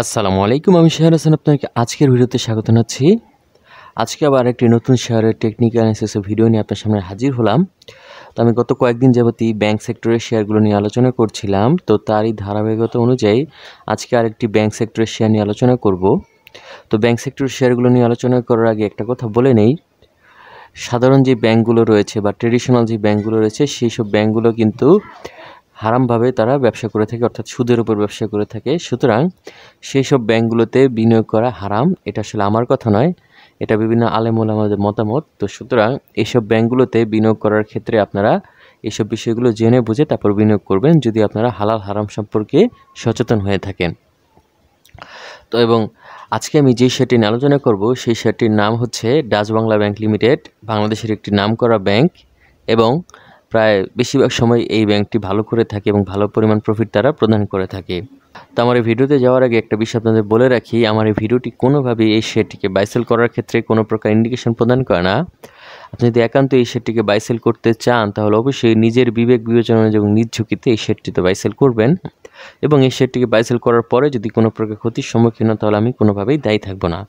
আসসালামু আলাইকুম আমি শেয়ার হাসান আপনাকে আজকের ভিডিওতে স্বাগত জানাচ্ছি আজকে আবার একটি নতুন শেয়ারের টেকনিক অ্যানালিসিসের ভিডিও নিয়ে আপনার সামনে হাজির হলাম তো আমি গত কয়েকদিন যাবতই ব্যাংক সেক্টরের শেয়ারগুলো নিয়ে আলোচনা করছিলাম তো তারই ধারাবাহিকতা অনুযায়ী আজকে আরেকটি ব্যাংক সেক্টরের শেয়ার নিয়ে আলোচনা করব তো ব্যাংক সেক্টরের শেয়ারগুলো নিয়ে আলোচনা করার আগে একটা কথা বলে নেই সাধারণ যে ব্যাংকগুলো রয়েছে বা ট্রেডিশনাল যে ব্যাংকগুলো রয়েছে সেই সব ব্যাংকগুলো কিন্তু হারামভাবে তারা ব্যবসা করে থাকে অর্থাৎ সুদের উপর ব্যবসা করে থাকে সুতরাং সেই সব ব্যাংকগুলোতে বিনিয়োগ করা হারাম এটা আসলে আমার কথা নয় এটা বিভিন্ন আলেমুল আমাদের মতামত তো সুতরাং এইসব ব্যাংকগুলোতে বিনিয়োগ করার ক্ষেত্রে আপনারা এইসব বিষয়গুলো জেনে বুঝে তারপর বিনিয়োগ করবেন যদি আপনারা হালাল হারাম সম্পর্কে সচেতন হয়ে থাকেন তো এবং আজকে আমি যে শেয়ারটি নিয়ে আলোচনা করবো সেই শেয়ারটির নাম হচ্ছে ডাচ বাংলা ব্যাংক লিমিটেড বাংলাদেশের একটি নাম করা ব্যাংক এবং প্রায় বেশিরভাগ সময় এই ব্যাংকটি ভালো করে থাকে এবং ভালো পরিমাণ প্রফিট তারা প্রদান করে থাকে তো আমার এই ভিডিওতে যাওয়ার আগে একটা বিষয় আপনাদের বলে রাখি আমার এই ভিডিওটি কোনোভাবেই এই শেয়ারটিকে বাইসেল করার ক্ষেত্রে কোনো প্রকার ইন্ডিকেশন প্রদান করে না আপনি যদি একান্ত এই শেয়ারটিকে বাইসেল করতে চান তাহলে অবশ্যই নিজের বিবেক বিবেচনা এবং নিজ ঝুঁকিতে এই শেয়ারটিতে বাইসেল করবেন এবং এই শেয়ারটিকে বাইসেল করার পরে যদি কোনো প্রকার ক্ষতির সম্মুখীন হন তাহলে আমি কোনোভাবেই দায়ী থাকবো না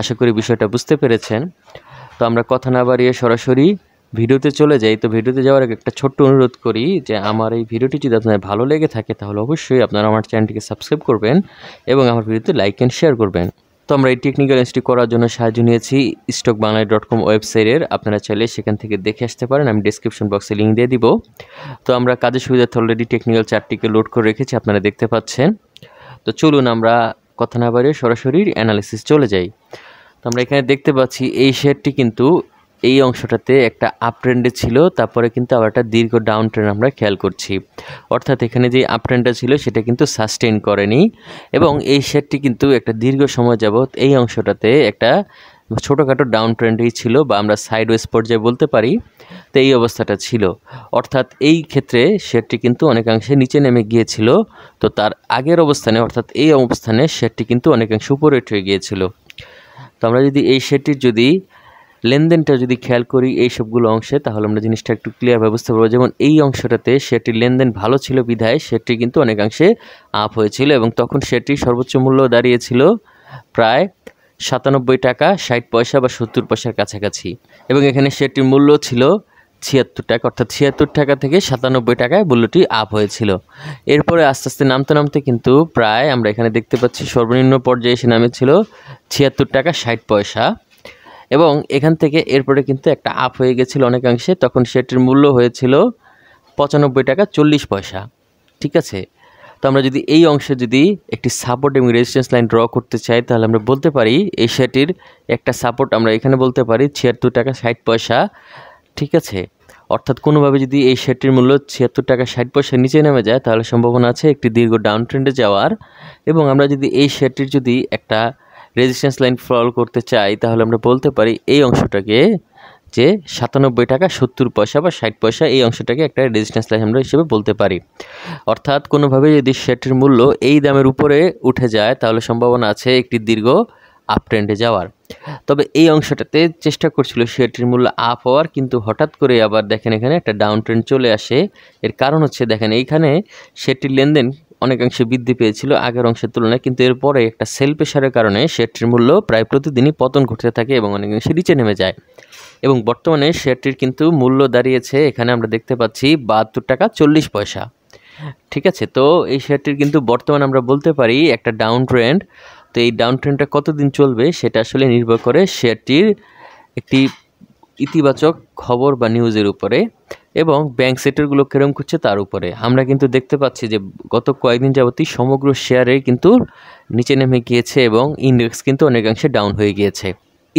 আশা করি বিষয়টা বুঝতে পেরেছেন তো আমরা কথা না বাড়িয়ে সরাসরি ভিডিওতে চলে যাই তো ভিডিওতে যাওয়ার আগে একটা ছোট্ট অনুরোধ করি যে আমার এই ভিডিওটি যদি আপনার ভালো লেগে থাকে তাহলে অবশ্যই আপনারা আমার চ্যানেলটিকে সাবস্ক্রাইব করবেন এবং আমার ভিডিওতে লাইক অ্যান্ড শেয়ার করবেন তো আমরা এই টেকনিক্যাল ইনস্টি করার জন্য সাহায্য নিয়েছি স্টক বাংলায় ডট কম ওয়েবসাইটের আপনারা চাইলে সেখান থেকে দেখে আসতে পারেন আমি ডিসক্রিপশন বক্সে লিঙ্ক দিয়ে দিব তো আমরা কাজের সুবিধার্থে অলরেডি টেকনিক্যাল চার্টটিকে লোড করে রেখেছি আপনারা দেখতে পাচ্ছেন তো চলুন আমরা কথা না বাড়িয়ে সরাসরি অ্যানালিসিস চলে যাই তো আমরা এখানে দেখতে পাচ্ছি এই শেয়ারটি কিন্তু এই অংশটাতে একটা আপ ট্রেন্ডে ছিল তারপরে কিন্তু আবার একটা দীর্ঘ ডাউন ট্রেন্ড আমরা খেয়াল করছি অর্থাৎ এখানে যে আপ ট্রেন্ডটা ছিল সেটা কিন্তু সাস্টেন করেনি এবং এই শেয়ারটি কিন্তু একটা দীর্ঘ সময় যাবৎ এই অংশটাতে একটা ছোটোখাটো ডাউন ট্রেন্ডেই ছিল বা আমরা সাইড ওয়েস পর্যায়ে বলতে পারি তো এই অবস্থাটা ছিল অর্থাৎ এই ক্ষেত্রে শেয়ারটি কিন্তু অনেকাংশে নিচে নেমে গিয়েছিল তো তার আগের অবস্থানে অর্থাৎ এই অবস্থানে শেয়ারটি কিন্তু অনেকাংশে উপরে উঠে গিয়েছিল তো আমরা যদি এই শেয়ারটির যদি লেনদেনটা যদি খেয়াল করি এই সবগুলো অংশে তাহলে আমরা জিনিসটা একটু ক্লিয়ার ব্যবস্থা করবো যেমন এই অংশটাতে সেটি লেনদেন ভালো ছিল বিধায় সেটি কিন্তু অনেকাংশে আপ হয়েছিল এবং তখন সেটি সর্বোচ্চ মূল্য দাঁড়িয়েছিল প্রায় সাতানব্বই টাকা ষাট পয়সা বা সত্তর পয়সার কাছাকাছি এবং এখানে সেটির মূল্য ছিল ছিয়াত্তর টাকা অর্থাৎ ছিয়াত্তর টাকা থেকে সাতানব্বই টাকায় মূল্যটি আপ হয়েছিল এরপরে আস্তে আস্তে নামতে নামতে কিন্তু প্রায় আমরা এখানে দেখতে পাচ্ছি সর্বনিম্ন পর্যায়ে এসে নামেছিল ছিয়াত্তর টাকা ষাট পয়সা এবং এখান থেকে এরপরে কিন্তু একটা আপ হয়ে গেছিলো অনেকাংশে তখন সেটির মূল্য হয়েছিল পঁচানব্বই টাকা চল্লিশ পয়সা ঠিক আছে তো আমরা যদি এই অংশে যদি একটি সাপোর্ট এবং রেজিস্ট্যান্স লাইন ড্র করতে চাই তাহলে আমরা বলতে পারি এই শেয়ারটির একটা সাপোর্ট আমরা এখানে বলতে পারি ছিয়াত্তর টাকা ষাট পয়সা ঠিক আছে অর্থাৎ কোনোভাবে যদি এই শেয়ারটির মূল্য ছিয়াত্তর টাকা ষাট পয়সা নিচে নেমে যায় তাহলে সম্ভাবনা আছে একটি দীর্ঘ ডাউন ট্রেন্ডে যাওয়ার এবং আমরা যদি এই শেয়ারটির যদি একটা রেজিস্ট্যান্স লাইন ফলো করতে চাই তাহলে আমরা বলতে পারি এই অংশটাকে যে সাতানব্বই টাকা সত্তর পয়সা বা ষাট পয়সা এই অংশটাকে একটা রেজিস্ট্যান্স লাইন আমরা হিসেবে বলতে পারি অর্থাৎ কোনোভাবে যদি শেয়ারটির মূল্য এই দামের উপরে উঠে যায় তাহলে সম্ভাবনা আছে একটি দীর্ঘ আপ ট্রেন্ডে যাওয়ার তবে এই অংশটাতে চেষ্টা করছিল শেয়ারটির মূল্য আপ হওয়ার কিন্তু হঠাৎ করে আবার দেখেন এখানে একটা ডাউন ট্রেন্ড চলে আসে এর কারণ হচ্ছে দেখেন এইখানে শেয়ারটির লেনদেন অনেকাংশে বৃদ্ধি পেয়েছিল আগের অংশের তুলনায় কিন্তু এরপরে একটা সেল প্রেশারের কারণে শেয়ারটির মূল্য প্রায় প্রতিদিনই পতন ঘটতে থাকে এবং অনেকাংশে নিচে নেমে যায় এবং বর্তমানে শেয়ারটির কিন্তু মূল্য দাঁড়িয়েছে এখানে আমরা দেখতে পাচ্ছি বাহাত্তর টাকা চল্লিশ পয়সা ঠিক আছে তো এই শেয়ারটির কিন্তু বর্তমানে আমরা বলতে পারি একটা ডাউন ট্রেন্ড তো এই ডাউন ট্রেন্ডটা কতদিন চলবে সেটা আসলে নির্ভর করে শেয়ারটির একটি ইতিবাচক খবর বা নিউজের উপরে এবং ব্যাংক সেক্টরগুলো কেরম করছে তার উপরে আমরা কিন্তু দেখতে পাচ্ছি যে গত কয়েকদিন যাবতই সমগ্র শেয়ারে কিন্তু নিচে নেমে গিয়েছে এবং ইন্ডেক্স কিন্তু অনেকাংশে ডাউন হয়ে গিয়েছে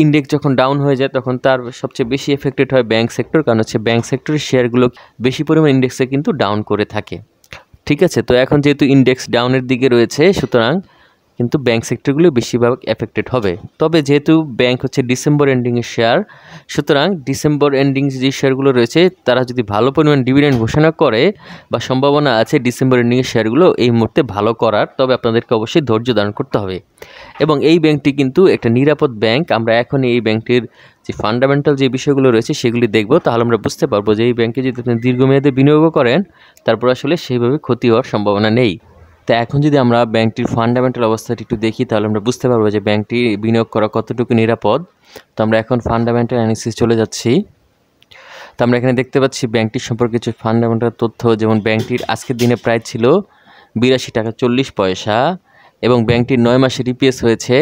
ইন্ডেক্স যখন ডাউন হয়ে যায় তখন তার সবচেয়ে বেশি এফেক্টেড হয় ব্যাংক সেক্টর কারণ হচ্ছে ব্যাংক সেক্টরের শেয়ারগুলো বেশি পরিমাণ ইন্ডেক্সে কিন্তু ডাউন করে থাকে ঠিক আছে তো এখন যেহেতু ইন্ডেক্স ডাউনের দিকে রয়েছে সুতরাং কিন্তু ব্যাংক সেক্টরগুলো বেশিরভাগ এফেক্টেড হবে তবে যেহেতু ব্যাংক হচ্ছে ডিসেম্বর এন্ডিংয়ের শেয়ার সুতরাং ডিসেম্বর এন্ডিং যে শেয়ারগুলো রয়েছে তারা যদি ভালো পরিমাণ ডিভিডেন্ড ঘোষণা করে বা সম্ভাবনা আছে ডিসেম্বর এন্ডিংয়ের শেয়ারগুলো এই মুহূর্তে ভালো করার তবে আপনাদেরকে অবশ্যই ধৈর্য ধারণ করতে হবে এবং এই ব্যাংকটি কিন্তু একটা নিরাপদ ব্যাংক আমরা এখন এই ব্যাংকটির যে ফান্ডামেন্টাল যে বিষয়গুলো রয়েছে সেগুলি দেখব তাহলে আমরা বুঝতে পারবো যে এই ব্যাংকে যদি আপনি দীর্ঘমেয়াদে বিনিয়োগও করেন তারপর আসলে সেইভাবে ক্ষতি হওয়ার সম্ভাবনা নেই তো এখন যদি আমরা ব্যাংকটির ফান্ডামেন্টাল অবস্থাটি একটু দেখি তাহলে আমরা বুঝতে পারবো যে ব্যাংকটি বিনিয়োগ করা কতটুকু নিরাপদ তো আমরা এখন ফান্ডামেন্টাল অ্যানালিসিস চলে যাচ্ছি তো আমরা এখানে দেখতে পাচ্ছি ব্যাংকটির সম্পর্কে কিছু ফান্ডামেন্টাল তথ্য যেমন ব্যাংকটির আজকের দিনে প্রায় ছিল বিরাশি টাকা চল্লিশ পয়সা এবং ব্যাংকটির নয় মাসে রিপিএস হয়েছে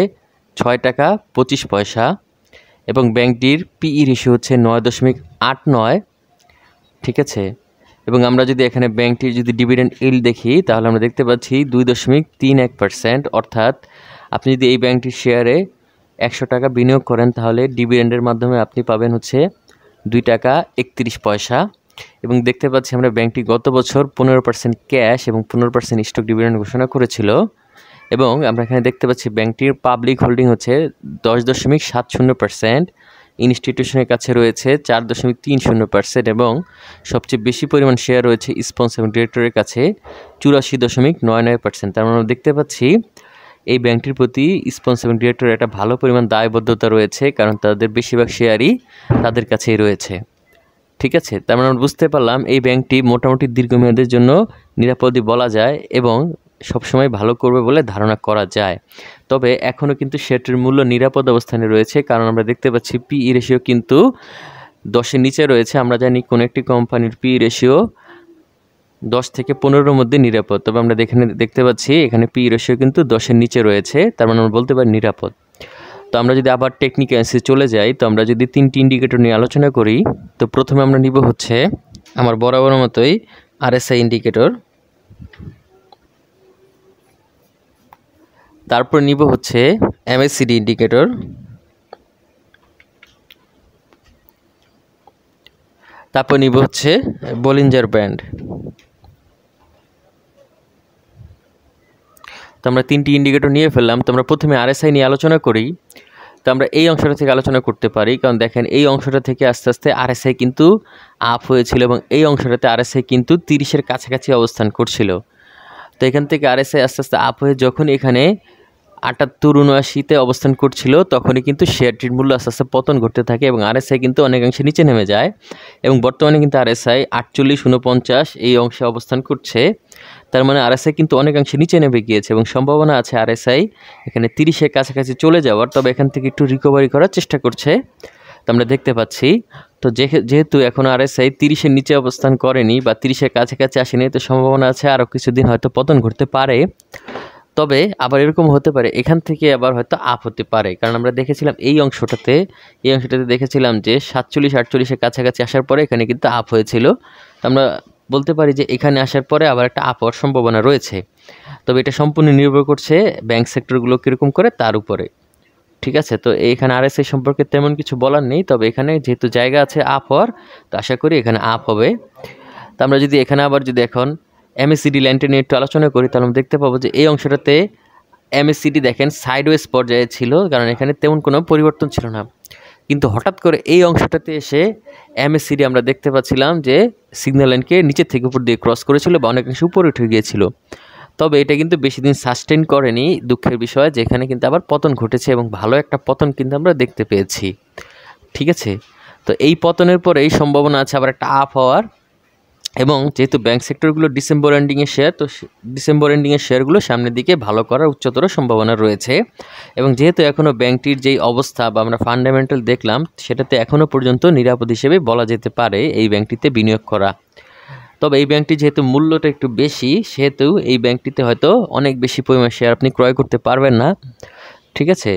ছয় টাকা পঁচিশ পয়সা এবং ব্যাংকটির পিই রেশিও e হচ্ছে নয় দশমিক আট নয় ঠিক আছে এবং আমরা যদি এখানে ব্যাংকটির যদি ডিভিডেন্ড ইল দেখি তাহলে আমরা দেখতে পাচ্ছি দুই দশমিক তিন এক পার্সেন্ট অর্থাৎ আপনি যদি এই ব্যাংকটির শেয়ারে একশো টাকা বিনিয়োগ করেন তাহলে ডিভিডেন্ডের মাধ্যমে আপনি পাবেন হচ্ছে দুই টাকা একত্রিশ পয়সা এবং দেখতে পাচ্ছি আমরা ব্যাংকটি গত বছর পনেরো পার্সেন্ট ক্যাশ এবং পনেরো পার্সেন্ট স্টক ডিভিডেন্ড ঘোষণা করেছিল এবং আমরা এখানে দেখতে পাচ্ছি ব্যাংকটির পাবলিক হোল্ডিং হচ্ছে দশ দশমিক সাত শূন্য পার্সেন্ট ইনস্টিটিউশনের কাছে রয়েছে চার দশমিক তিন শূন্য পার্সেন্ট এবং সবচেয়ে বেশি পরিমাণ শেয়ার রয়েছে স্পন্স এবং ডিরেক্টরের কাছে চুরাশি দশমিক নয় নয় পার্সেন্ট তার মানে দেখতে পাচ্ছি এই ব্যাংকটির প্রতি স্পন্স এবং ডিরেক্টরের একটা ভালো পরিমাণ দায়বদ্ধতা রয়েছে কারণ তাদের বেশিরভাগ শেয়ারই তাদের কাছেই রয়েছে ঠিক আছে তার মানে আমরা বুঝতে পারলাম এই ব্যাংকটি মোটামুটি দীর্ঘমেয়াদের জন্য নিরাপদই বলা যায় এবং সবসময় ভালো করবে বলে ধারণা করা যায় তবে এখনও কিন্তু শেয়ারটির মূল্য নিরাপদ অবস্থানে রয়েছে কারণ আমরা দেখতে পাচ্ছি ই রেশিও e কিন্তু দশের নিচে রয়েছে আমরা জানি কোনো একটি কোম্পানির পি রেশিও e দশ থেকে পনেরোর মধ্যে নিরাপদ তবে আমরা দেখে দেখতে পাচ্ছি এখানে পি রেশিও e কিন্তু দশের নিচে রয়েছে তার মানে আমরা বলতে পারি নিরাপদ তো আমরা যদি আবার টেকনিক্যান্সে চলে যাই তো আমরা যদি তিনটি ইন্ডিকেটর নিয়ে আলোচনা করি তো প্রথমে আমরা নিব হচ্ছে আমার বরাবর মতোই আরএসআই ইন্ডিকেটর তারপর নিব হচ্ছে এমএসসিডি ইন্ডিকেটর তারপর নিব হচ্ছে বলিঞ্জার ব্যান্ড তো আমরা তিনটি ইন্ডিকেটর নিয়ে ফেললাম তো আমরা প্রথমে আরএসআই নিয়ে আলোচনা করি তো আমরা এই অংশটা থেকে আলোচনা করতে পারি কারণ দেখেন এই অংশটা থেকে আস্তে আস্তে আরএসআই কিন্তু আপ হয়েছিল এবং এই অংশটাতে আরএসআই কিন্তু তিরিশের কাছাকাছি অবস্থান করছিল তো এখান থেকে আরএসআই আস্তে আস্তে আপ হয়ে যখন এখানে আটাত্তর উনআশিতে অবস্থান করছিল তখনই কিন্তু শেয়ারটির মূল্য আস্তে আস্তে পতন ঘটতে থাকে এবং আরএসআই কিন্তু অনেকাংশে নিচে নেমে যায় এবং বর্তমানে কিন্তু আরএসআই আটচল্লিশ উনপঞ্চাশ এই অংশে অবস্থান করছে তার মানে আরএসআই কিন্তু অনেকাংশে নিচে নেমে গিয়েছে এবং সম্ভাবনা আছে আরএসআই এখানে তিরিশের কাছাকাছি চলে যাওয়ার তবে এখান থেকে একটু রিকভারি করার চেষ্টা করছে তো আমরা দেখতে পাচ্ছি তো যেহেতু এখন আর আই তিরিশের নিচে অবস্থান করেনি বা তিরিশের কাছাকাছি আসেনি তো সম্ভাবনা আছে আরও কিছুদিন হয়তো পতন ঘটতে পারে তবে আবার এরকম হতে পারে এখান থেকে আবার হয়তো আপ হতে পারে কারণ আমরা দেখেছিলাম এই অংশটাতে এই অংশটাতে দেখেছিলাম যে সাতচল্লিশ আটচল্লিশের কাছাকাছি আসার পরে এখানে কিন্তু আপ হয়েছিল আমরা বলতে পারি যে এখানে আসার পরে আবার একটা আপ হওয়ার সম্ভাবনা রয়েছে তবে এটা সম্পূর্ণ নির্ভর করছে ব্যাংক সেক্টরগুলো কীরকম করে তার উপরে ঠিক আছে তো এখানে আর এস সম্পর্কে তেমন কিছু বলার নেই তবে এখানে যেহেতু জায়গা আছে আপ হওয়ার তো আশা করি এখানে আপ হবে তো আমরা যদি এখানে আবার যদি এখন এমএসিডি ল্যান্ডটি নিয়ে একটু আলোচনা করি তাহলে আমরা দেখতে পাবো যে এই অংশটাতে এমএসিডি দেখেন সাইডওয়েজ পর্যায়ে ছিল কারণ এখানে তেমন কোনো পরিবর্তন ছিল না কিন্তু হঠাৎ করে এই অংশটাতে এসে এমএসসিডি আমরা দেখতে পাচ্ছিলাম যে সিগন্যাল লাইনকে নিচের থেকে উপর দিয়ে ক্রস করেছিল বা অনেকাংশে উপরে উঠে গিয়েছিল তবে এটা কিন্তু বেশি দিন সাস্টেন করেনি দুঃখের বিষয় যেখানে কিন্তু আবার পতন ঘটেছে এবং ভালো একটা পতন কিন্তু আমরা দেখতে পেয়েছি ঠিক আছে তো এই পতনের পরে এই সম্ভাবনা আছে আবার একটা আপ হওয়ার এবং যেহেতু ব্যাংক সেক্টরগুলো ডিসেম্বর এন্ডিংয়ের শেয়ার তো ডিসেম্বর এন্ডিংয়ের শেয়ারগুলো সামনের দিকে ভালো করার উচ্চতর সম্ভাবনা রয়েছে এবং যেহেতু এখনও ব্যাংকটির যেই অবস্থা বা আমরা ফান্ডামেন্টাল দেখলাম সেটাতে এখনও পর্যন্ত নিরাপদ হিসেবে বলা যেতে পারে এই ব্যাংকটিতে বিনিয়োগ করা তবে এই ব্যাংকটি যেহেতু মূল্যটা একটু বেশি সেহেতু এই ব্যাংকটিতে হয়তো অনেক বেশি পরিমাণ শেয়ার আপনি ক্রয় করতে পারবেন না ঠিক আছে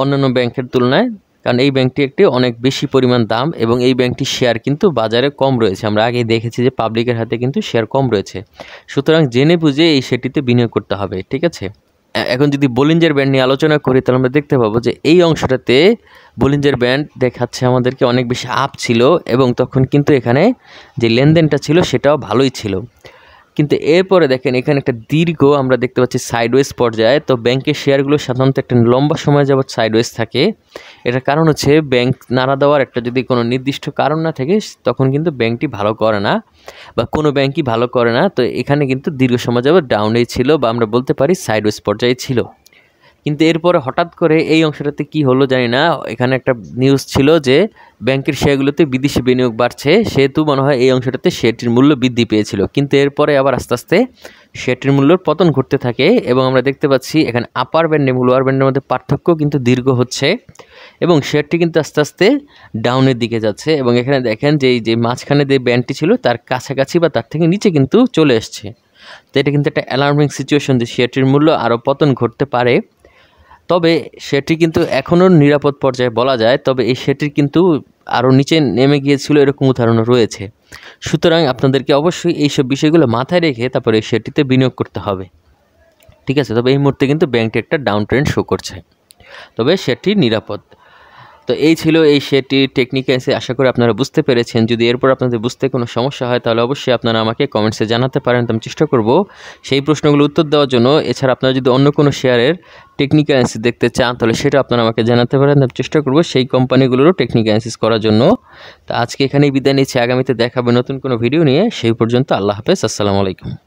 অন্যান্য ব্যাংকের তুলনায় কারণ এই ব্যাংকটি একটি অনেক বেশি পরিমাণ দাম এবং এই ব্যাংকটির শেয়ার কিন্তু বাজারে কম রয়েছে আমরা আগেই দেখেছি যে পাবলিকের হাতে কিন্তু শেয়ার কম রয়েছে সুতরাং জেনে বুঝে এই শেয়ারটিতে বিনিয়োগ করতে হবে ঠিক আছে এখন যদি বোলিঞ্জের ব্যান্ড নিয়ে আলোচনা করি তাহলে আমরা দেখতে পাবো যে এই অংশটাতে বোলিঞ্জের ব্যান্ড দেখাচ্ছে আমাদেরকে অনেক বেশি আপ ছিল এবং তখন কিন্তু এখানে যে লেনদেনটা ছিল সেটাও ভালোই ছিল কিন্তু এরপরে দেখেন এখানে একটা দীর্ঘ আমরা দেখতে পাচ্ছি সাইডওয়েজ পর্যায়ে তো ব্যাংকের শেয়ারগুলো সাধারণত একটা লম্বা সময় যাবৎ সাইডওয়েজ থাকে এটার কারণ হচ্ছে ব্যাংক নাড়া দেওয়ার একটা যদি কোনো নির্দিষ্ট কারণ না থাকে তখন কিন্তু ব্যাংকটি ভালো করে না বা কোনো ব্যাংকই ভালো করে না তো এখানে কিন্তু দীর্ঘ সময় যাবৎ ডাউনেই ছিল বা আমরা বলতে পারি সাইডওয়েজ পর্যায়ে ছিল কিন্তু এরপরে হঠাৎ করে এই অংশটাতে কি হলো জানি না এখানে একটা নিউজ ছিল যে ব্যাংকের শেয়ারগুলোতে বিদেশি বিনিয়োগ বাড়ছে সেহেতু মনে হয় এই অংশটাতে শেয়ারটির মূল্য বৃদ্ধি পেয়েছিল কিন্তু এরপরে আবার আস্তে আস্তে শেয়ারটির মূল্যর পতন ঘটতে থাকে এবং আমরা দেখতে পাচ্ছি এখানে আপার ব্যান্ড এবং লোয়ার ব্যান্ডের মধ্যে পার্থক্য কিন্তু দীর্ঘ হচ্ছে এবং শেয়ারটি কিন্তু আস্তে আস্তে ডাউনের দিকে যাচ্ছে এবং এখানে দেখেন যে এই যে মাঝখানে যে ব্যান্ডটি ছিল তার কাছাকাছি বা তার থেকে নিচে কিন্তু চলে এসছে তো এটা কিন্তু একটা অ্যালার্মিং সিচুয়েশন যে শেয়ারটির মূল্য আরও পতন ঘটতে পারে তবে সেটি কিন্তু এখনও নিরাপদ পর্যায়ে বলা যায় তবে এই সেটির কিন্তু আরও নিচে নেমে গিয়েছিল এরকম উদাহরণও রয়েছে সুতরাং আপনাদেরকে অবশ্যই এইসব বিষয়গুলো মাথায় রেখে তারপরে এই সেটিতে বিনিয়োগ করতে হবে ঠিক আছে তবে এই মুহূর্তে কিন্তু ব্যাংকটি একটা ডাউন ট্রেন্ড শো করছে তবে সেটি নিরাপদ তো এই ছিল এই শেডটির টেকনিক্যান্সি আশা করি আপনারা বুঝতে পেরেছেন যদি এরপর আপনাদের বুঝতে কোনো সমস্যা হয় তাহলে অবশ্যই আপনারা আমাকে কমেন্টসে জানাতে পারেন আমি চেষ্টা করব সেই প্রশ্নগুলো উত্তর দেওয়ার জন্য এছাড়া আপনারা যদি অন্য কোনো শেয়ারের টেকনিক্যান্সি দেখতে চান তাহলে সেটা আপনারা আমাকে জানাতে পারেন আমি চেষ্টা করব সেই কোম্পানিগুলোরও টেকনিক্যান্সিস করার জন্য তো আজকে এখানেই বিদায় নিচ্ছি আগামীতে দেখাবে নতুন কোনো ভিডিও নিয়ে সেই পর্যন্ত আল্লাহ হাফেজ আসসালামু আলাইকুম